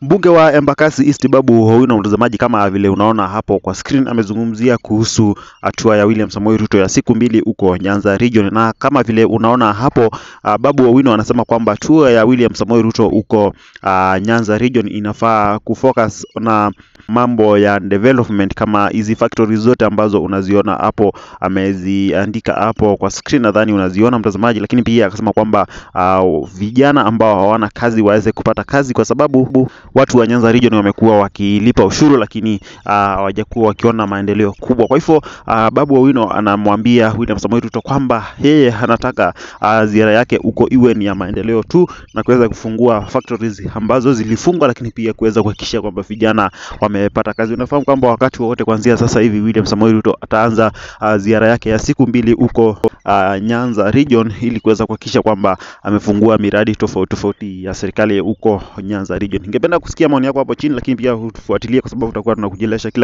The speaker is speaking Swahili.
Mbunge wa Embakasi East Babu Owino, mtazamaji, kama vile unaona hapo kwa screen, amezungumzia kuhusu hatua ya William Samoei Ruto ya siku mbili huko Nyanza Region, na kama vile unaona hapo uh, Babu Owino anasema kwamba hatua ya William Samoei Ruto huko uh, Nyanza Region inafaa kufocus na mambo ya development kama hizi factories zote ambazo unaziona hapo, ameziandika hapo kwa screen, nadhani unaziona mtazamaji. Lakini pia akasema kwamba uh, vijana ambao hawana kazi waweze kupata kazi, kwa sababu watu wa Nyanza region wamekuwa wakilipa ushuru, lakini uh, hawajakuwa uh, wakiona maendeleo kubwa. Kwa hivyo uh, Babu Owino anamwambia William Samoei Ruto kwamba yeye anataka uh, ziara yake huko iwe ni ya maendeleo tu na kuweza kufungua factories ambazo zilifungwa, lakini pia kuweza kuhakikisha kwamba vijana wame amepata kazi. Unafahamu kwamba wakati wowote kuanzia sasa hivi William Samoei Ruto ataanza uh, ziara yake ya siku mbili huko uh, Nyanza region ili kuweza kuhakikisha kwamba amefungua miradi tofauti tofauti ya serikali huko Nyanza region. Ningependa kusikia maoni yako hapo chini, lakini pia utufuatilie kwa sababu tutakuwa tunakujelesha kila